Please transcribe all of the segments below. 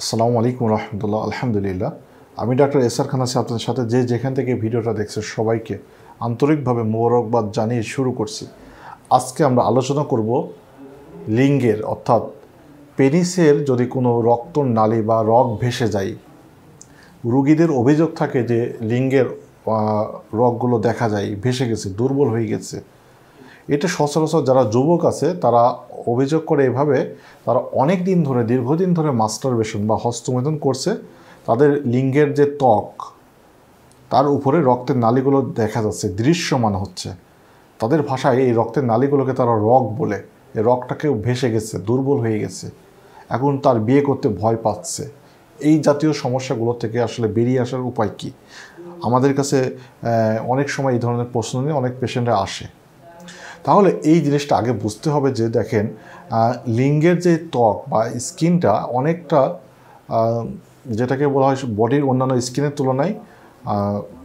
আসসালামু আলাইকুম রহমতুল্লাহ আলহামদুলিল্লাহ আমি ডাক্তার এসআর খান আছি আপনাদের সাথে যে যেখান থেকে ভিডিওটা দেখছে সবাইকে আন্তরিকভাবে মোবারকবাদ জানিয়ে শুরু করছি আজকে আমরা আলোচনা করব লিঙ্গের অর্থাৎ পেনিসের যদি কোনো রক্ত নালী বা রগ ভেসে যায় রুগীদের অভিযোগ থাকে যে লিঙ্গের রগগুলো দেখা যায় ভেসে গেছে দুর্বল হয়ে গেছে এটা সচরাচর যারা যুবক আছে তারা অভিযোগ করে এভাবে তারা অনেক দিন ধরে দীর্ঘদিন ধরে মাস্টারবেশন বা হস্তমৈথন করছে তাদের লিঙ্গের যে ত্বক তার উপরে রক্তের নালিগুলো দেখা যাচ্ছে দৃশ্যমান হচ্ছে তাদের ভাষায় এই রক্তের নালিগুলোকে তারা রক বলে এই রকটাকেও ভেসে গেছে দুর্বল হয়ে গেছে এখন তার বিয়ে করতে ভয় পাচ্ছে এই জাতীয় সমস্যাগুলো থেকে আসলে বেরিয়ে আসার উপায় কি আমাদের কাছে অনেক সময় এই ধরনের প্রশ্ন নিয়ে অনেক পেশেন্টরা আসে তাহলে এই জিনিসটা আগে বুঝতে হবে যে দেখেন লিঙ্গের যে ত্বক বা স্কিনটা অনেকটা যেটাকে বলা হয় বডির অন্যান্য স্কিনের তুলনায়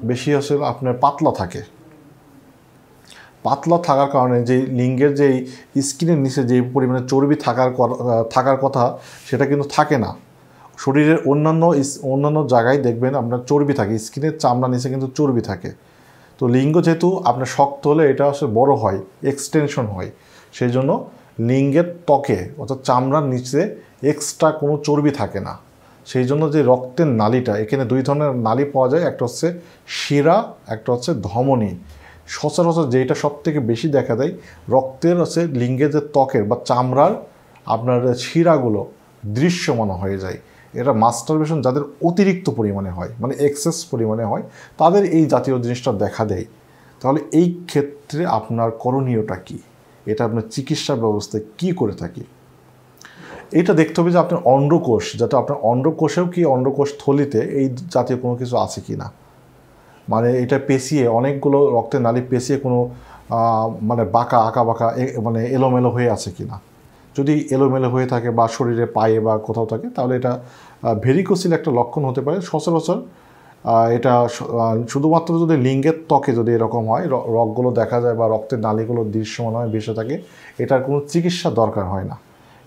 বেশি আসলে আপনার পাতলা থাকে পাতলা থাকার কারণে যে লিঙ্গের যে স্কিনের নিচে যে পরিমাণে চর্বি থাকার থাকার কথা সেটা কিন্তু থাকে না শরীরের অন্যান্য অন্যান্য জায়গায় দেখবেন আপনার চর্বি থাকে স্কিনের চামড়া নিচে কিন্তু চর্বি থাকে তো লিঙ্গ যেহেতু আপনার শক্ত হলে এটা আসলে বড় হয় এক্সটেনশন হয় সেই জন্য লিঙ্গের ত্বকে অর্থাৎ চামড়ার নিচে এক্সট্রা কোনো চর্বি থাকে না সেই জন্য যে রক্তের নালিটা এখানে দুই ধরনের নালি পাওয়া যায় একটা হচ্ছে শিরা একটা হচ্ছে ধমনী সচরাচর যেটা সব থেকে বেশি দেখা দেয় রক্তের হচ্ছে লিঙ্গের যে ত্বকের বা চামড়ার আপনার শিরাগুলো দৃশ্যমান হয়ে যায় এটা মাস্টারবেশন যাদের অতিরিক্ত পরিমাণে হয় মানে এক্সেস পরিমাণে হয় তাদের এই জাতীয় জিনিসটা দেখা দেয় তাহলে এই ক্ষেত্রে আপনার করণীয়টা কি এটা আপনার চিকিৎসা ব্যবস্থায় কি করে থাকে এটা দেখতে হবে যে আপনার অন্ডকোষ যাতে আপনার অন্ডকোষেও কি অন্ডকোষ থলিতে এই জাতীয় কোনো কিছু আছে কি না মানে এটা পেশিয়ে অনেকগুলো রক্তের নালী পেশিয়ে কোনো মানে বাঁকা আঁকা বাঁকা মানে এলোমেলো হয়ে আছে কি না যদি এলোমেলো হয়ে থাকে বা শরীরে পায়ে বা কোথাও থাকে তাহলে এটা ভেরিকোসিল একটা লক্ষণ হতে পারে সচরাচর এটা শুধুমাত্র যদি লিঙ্গের ত্বকে যদি এরকম হয় রগগুলো দেখা যায় বা রক্তের নালিগুলো দৃশ্যমান হয় বেসে থাকে এটার কোনো চিকিৎসা দরকার হয় না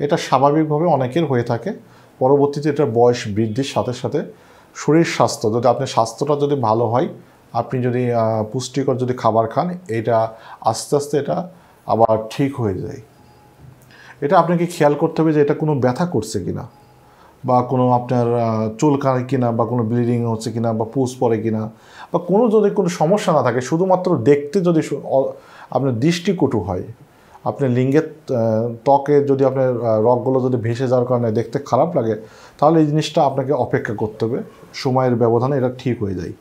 এটা স্বাভাবিকভাবে অনেকের হয়ে থাকে পরবর্তীতে এটা বয়স বৃদ্ধির সাথে সাথে শরীর স্বাস্থ্য যদি আপনার স্বাস্থ্যটা যদি ভালো হয় আপনি যদি পুষ্টিকর যদি খাবার খান এটা আস্তে আস্তে এটা আবার ঠিক হয়ে যায় এটা আপনাকে খেয়াল করতে হবে যে এটা কোনো ব্যথা করছে কিনা বা কোনো আপনার চুল কি কিনা বা কোনো ব্লিডিং হচ্ছে কিনা বা পুষ পড়ে কিনা বা কোনো যদি কোনো সমস্যা না থাকে শুধুমাত্র দেখতে যদি আপনার দৃষ্টিকটু হয় আপনার লিঙ্গের ত্বকে যদি আপনার রগগুলো যদি ভেসে যাওয়ার কারণে দেখতে খারাপ লাগে তাহলে এই জিনিসটা আপনাকে অপেক্ষা করতে হবে সময়ের ব্যবধানে এটা ঠিক হয়ে যায়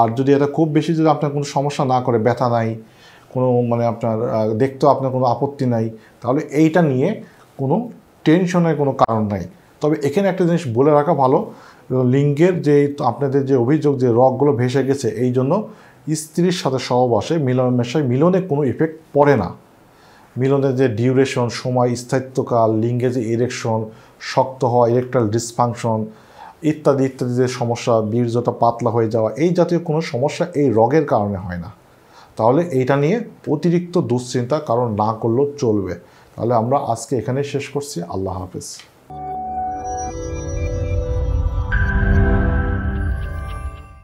আর যদি এটা খুব বেশি যদি আপনার কোনো সমস্যা না করে ব্যথা নাই কোনো মানে আপনার দেখতেও আপনার কোনো আপত্তি নাই তাহলে এইটা নিয়ে কোনো টেনশনের কোনো কারণ নাই তবে এখানে একটা জিনিস বলে রাখা ভালো লিঙ্গের যে আপনাদের যে অভিযোগ যে রগগুলো ভেসে গেছে এই জন্য স্ত্রীর সাথে সহবাসে মিলনমেশায় মিলনে কোনো ইফেক্ট পড়ে না মিলনের যে ডিউরেশন সময় স্থায়িত্বকাল লিঙ্গে যে ইরেকশন শক্ত হওয়া ইলেকট্রাল ডিসফাংশন ইত্যাদি ইত্যাদি যে সমস্যা বীর্যটা পাতলা হয়ে যাওয়া এই জাতীয় কোনো সমস্যা এই রগের কারণে হয় না তাহলে এইটা নিয়ে অতিরিক্ত দুশ্চিন্তা কারণ না করলেও চলবে তাহলে আমরা আজকে এখানে শেষ করছি আল্লাহ হাফেজ